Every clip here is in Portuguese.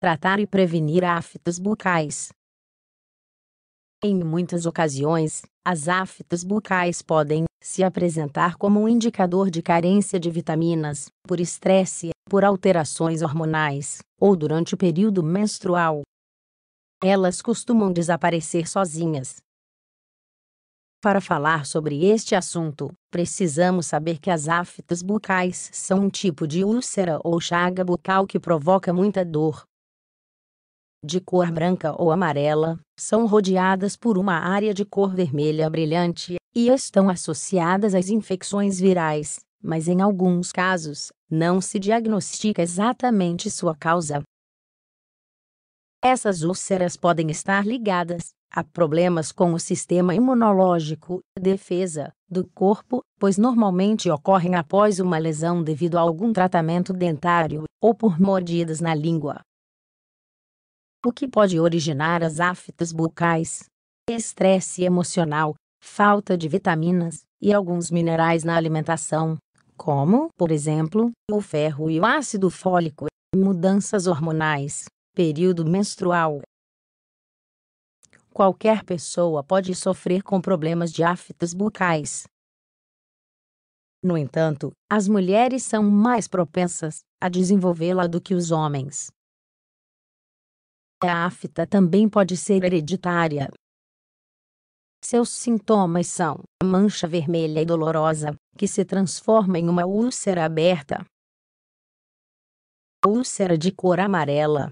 tratar e prevenir aftas bucais. Em muitas ocasiões, as aftas bucais podem se apresentar como um indicador de carência de vitaminas, por estresse, por alterações hormonais, ou durante o período menstrual. Elas costumam desaparecer sozinhas. Para falar sobre este assunto, precisamos saber que as aftas bucais são um tipo de úlcera ou chaga bucal que provoca muita dor, de cor branca ou amarela, são rodeadas por uma área de cor vermelha brilhante e estão associadas às infecções virais, mas em alguns casos, não se diagnostica exatamente sua causa. Essas úlceras podem estar ligadas a problemas com o sistema imunológico, defesa, do corpo, pois normalmente ocorrem após uma lesão devido a algum tratamento dentário ou por mordidas na língua o que pode originar as aftas bucais, estresse emocional, falta de vitaminas e alguns minerais na alimentação, como, por exemplo, o ferro e o ácido fólico, mudanças hormonais, período menstrual. Qualquer pessoa pode sofrer com problemas de aftas bucais. No entanto, as mulheres são mais propensas a desenvolvê-la do que os homens. A afta também pode ser hereditária. Seus sintomas são mancha vermelha e dolorosa, que se transforma em uma úlcera aberta. Úlcera de cor amarela.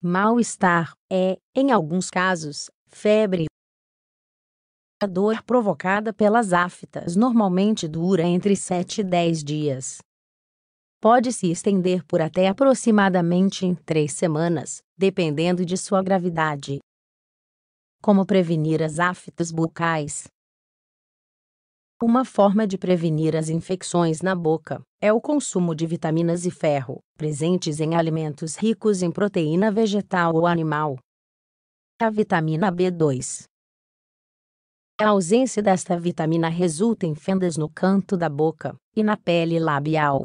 Mal-estar é, em alguns casos, febre. A dor provocada pelas aftas normalmente dura entre 7 e 10 dias pode se estender por até aproximadamente três semanas, dependendo de sua gravidade. Como prevenir as aftas bucais? Uma forma de prevenir as infecções na boca é o consumo de vitaminas e ferro, presentes em alimentos ricos em proteína vegetal ou animal. A vitamina B2 a ausência desta vitamina resulta em fendas no canto da boca e na pele labial,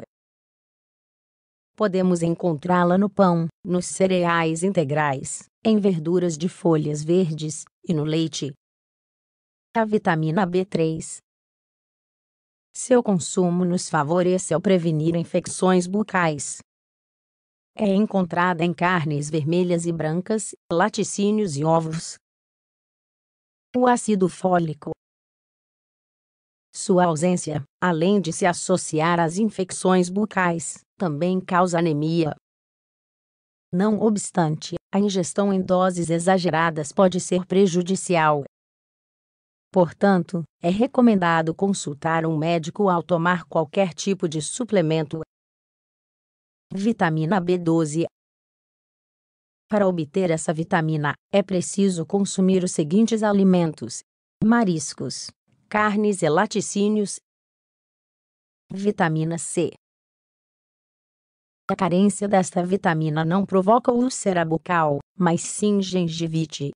Podemos encontrá-la no pão, nos cereais integrais, em verduras de folhas verdes e no leite. A vitamina B3. Seu consumo nos favorece ao prevenir infecções bucais. É encontrada em carnes vermelhas e brancas, laticínios e ovos. O ácido fólico sua ausência, além de se associar às infecções bucais, também causa anemia. Não obstante, a ingestão em doses exageradas pode ser prejudicial. Portanto, é recomendado consultar um médico ao tomar qualquer tipo de suplemento. Vitamina B12 Para obter essa vitamina, é preciso consumir os seguintes alimentos: mariscos, carnes e laticínios. Vitamina C a carência desta vitamina não provoca úlcera bucal, mas sim gengivite.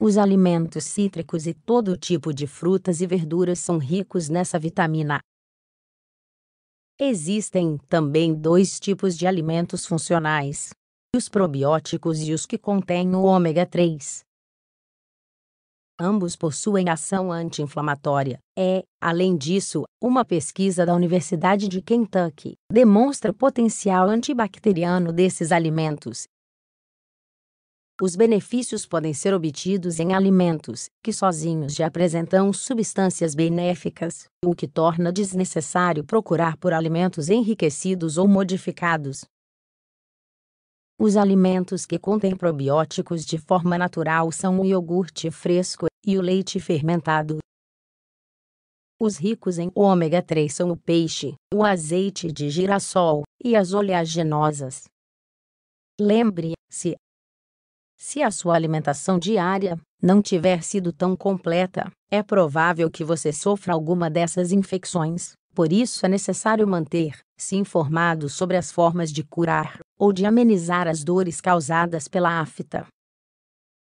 Os alimentos cítricos e todo tipo de frutas e verduras são ricos nessa vitamina. Existem também dois tipos de alimentos funcionais: os probióticos e os que contêm o ômega 3. Ambos possuem ação anti-inflamatória. É, além disso, uma pesquisa da Universidade de Kentucky demonstra o potencial antibacteriano desses alimentos. Os benefícios podem ser obtidos em alimentos que sozinhos já apresentam substâncias benéficas, o que torna desnecessário procurar por alimentos enriquecidos ou modificados. Os alimentos que contêm probióticos de forma natural são o iogurte fresco e o leite fermentado. Os ricos em ômega 3 são o peixe, o azeite de girassol e as oleaginosas. Lembre-se: se a sua alimentação diária não tiver sido tão completa, é provável que você sofra alguma dessas infecções. Por isso é necessário manter-se informado sobre as formas de curar ou de amenizar as dores causadas pela afta.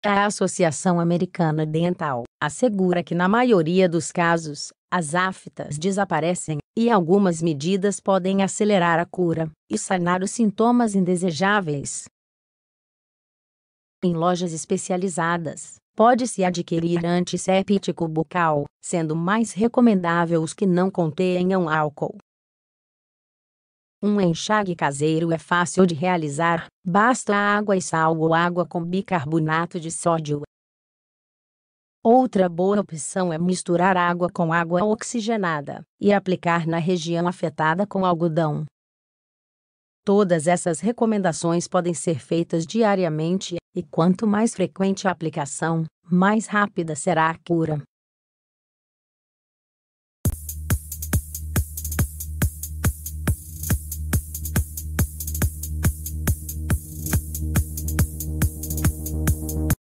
A Associação Americana Dental assegura que, na maioria dos casos, as aftas desaparecem e algumas medidas podem acelerar a cura e sanar os sintomas indesejáveis. Em lojas especializadas, pode-se adquirir antisséptico bucal, sendo mais recomendável os que não contenham álcool. Um enxague caseiro é fácil de realizar, basta água e sal ou água com bicarbonato de sódio. Outra boa opção é misturar água com água oxigenada e aplicar na região afetada com algodão. Todas essas recomendações podem ser feitas diariamente, e quanto mais frequente a aplicação, mais rápida será a cura.